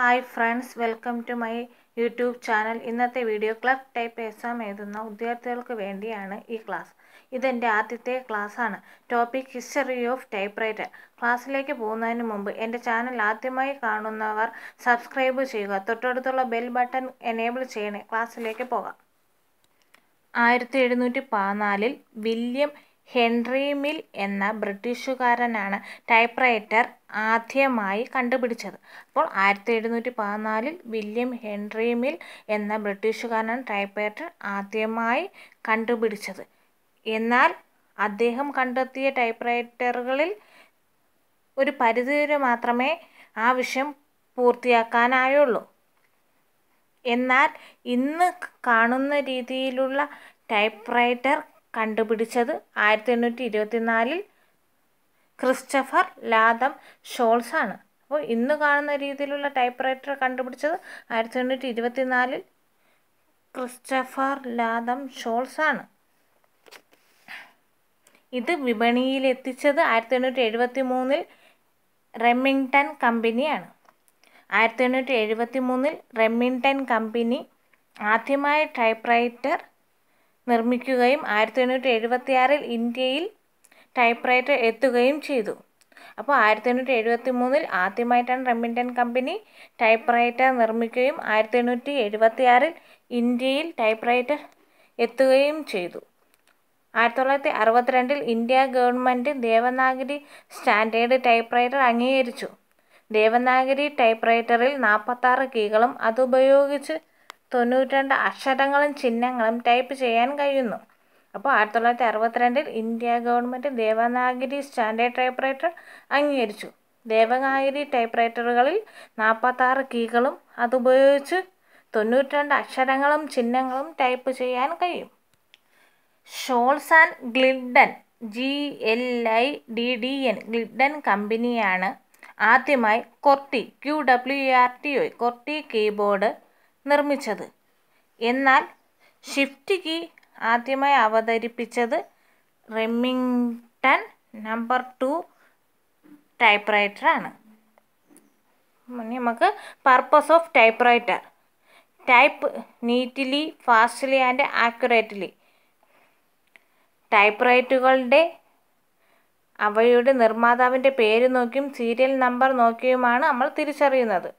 hi friends welcome to my YouTube channel ഇന്നത്തെ video clerk type exam എഴുതുന്ന വിദ്യാർത്ഥികൾക്ക് വേണ്ടിയാണ് ഈ ക്ലാസ് ഇതെൻ്റെ ആദ്യത്തെ ക്ലാസ്സാണ് topic history of typewriter ക്ലാസ്സിലേക്ക് പോകുന്നതിന് മുമ്പ് എൻ്റെ ചാനൽ ആദ്യമായി കാണുന്നവർ സബ്സ്ക്രൈബ് ചെയ്യുക തൊട്ടടുത്തുള്ള ബെൽ ബട്ടൺ എനേബിൾ ചെയ്യണേ ക്ലാസ്സിലേക്ക് പോകാം ആയിരത്തി എഴുന്നൂറ്റി പതിനാലിൽ വില്യം ഹെൻറി മിൽ എന്ന ബ്രിട്ടീഷുകാരനാണ് ടൈപ്പ്റൈറ്റർ ആദ്യമായി കണ്ടുപിടിച്ചത് അപ്പോൾ ആയിരത്തി എഴുന്നൂറ്റി പതിനാലിൽ വില്യം ഹെൻറി മിൽ എന്ന ബ്രിട്ടീഷുകാരനാണ് ടൈപ്പ്റൈറ്റർ ആദ്യമായി കണ്ടുപിടിച്ചത് എന്നാൽ അദ്ദേഹം കണ്ടെത്തിയ ടൈപ്പ്റൈറ്ററുകളിൽ ഒരു പരിധിവരെ മാത്രമേ ആ വിഷയം പൂർത്തിയാക്കാനായുള്ളൂ എന്നാൽ ഇന്ന് കാണുന്ന രീതിയിലുള്ള ടൈപ്പ്റൈറ്റർ കണ്ടുപിടിച്ചത് ആയിരത്തി എണ്ണൂറ്റി ഇരുപത്തിനാലിൽ ക്രിസ്റ്റഫർ ലാദം ഷോൾസ് ആണ് അപ്പോൾ ഇന്ന് കാണുന്ന രീതിയിലുള്ള ടൈപ്പ് റൈറ്റർ കണ്ടുപിടിച്ചത് ആയിരത്തി എണ്ണൂറ്റി ഇരുപത്തിനാലിൽ ക്രിസ്റ്റഫർ ലാദം ഷോൾസ് ആണ് ഇത് വിപണിയിൽ എത്തിച്ചത് ആയിരത്തി എണ്ണൂറ്റി എഴുപത്തി മൂന്നിൽ റെമിങ്ടൺ കമ്പനിയാണ് ആയിരത്തി എണ്ണൂറ്റി എഴുപത്തി മൂന്നിൽ റെമിങ്ടൺ കമ്പനി ആദ്യമായ ടൈപ്പ് റൈറ്റർ നിർമ്മിക്കുകയും ആയിരത്തി എണ്ണൂറ്റി എഴുപത്തിയാറിൽ ഇന്ത്യയിൽ ടൈപ്പ് റൈറ്റർ എത്തുകയും ചെയ്തു അപ്പോൾ ആയിരത്തി എണ്ണൂറ്റി എഴുപത്തി മൂന്നിൽ ആദ്യമായിട്ടാണ് റെമിൻറ്റൺ കമ്പനി ടൈപ്പ് റൈറ്റർ നിർമ്മിക്കുകയും ആയിരത്തി എണ്ണൂറ്റി എഴുപത്തി ആറിൽ ഇന്ത്യയിൽ ടൈപ്പ് റൈറ്റർ എത്തുകയും ചെയ്തു ആയിരത്തി തൊള്ളായിരത്തി അറുപത്തിരണ്ടിൽ India government Devanagari standard typewriter അംഗീകരിച്ചു ദേവനാഗരി ടൈപ്പ് റൈറ്ററിൽ നാൽപ്പത്താറ് കീകളും അതുപയോഗിച്ച് തൊണ്ണൂറ്റിരണ്ട് അക്ഷരങ്ങളും ചിഹ്നങ്ങളും ടൈപ്പ് ചെയ്യാൻ കഴിയുന്നു അപ്പോൾ ആയിരത്തി തൊള്ളായിരത്തി അറുപത്തിരണ്ടിൽ India government Devanagari standard typewriter അംഗീകരിച്ചു ദേവനാഗിരി ടൈപ്പ് റൈറ്ററുകളിൽ നാൽപ്പത്താറ് കീകളും അതുപയോഗിച്ച് തൊണ്ണൂറ്റിരണ്ട് അക്ഷരങ്ങളും ചിഹ്നങ്ങളും ടൈപ്പ് ചെയ്യാൻ കഴിയും Sholes and Glidden G L I D D N Glidden കമ്പനിയാണ് ആദ്യമായി QWERTY Q W R T O QWERTY keyboard നിർമ്മിച്ചത് എന്നാൽ ഷിഫ്റ്റ് കീ ആദ്യമായി അവതരിപ്പിച്ചത് റെമ്മിങ്ടൺ നമ്പർ ടു ടൈപ്പ് റൈറ്ററാണ് നമുക്ക് purpose of typewriter type neatly fastly and accurately type റൈറ്റുകളുടെ അവയുടെ നിർമ്മാതാവിൻ്റെ പേര് നോക്കിയും സീരിയൽ നമ്പർ നോക്കിയുമാണ് നമ്മൾ തിരിച്ചറിയുന്നത്